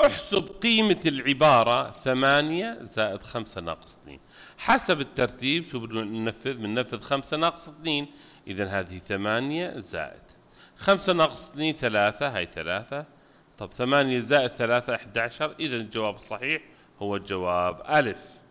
احسب قيمة العبارة ثمانية زائد خمسة ناقص اثنين حسب الترتيب شو بدنا ننفذ بننفذ خمسة ناقص اثنين إذا هذه ثمانية زائد خمسة ناقص اثنين ثلاثة هاي ثلاثة طب ثمانية زائد ثلاثة أحد عشر إذا الجواب الصحيح هو الجواب ألف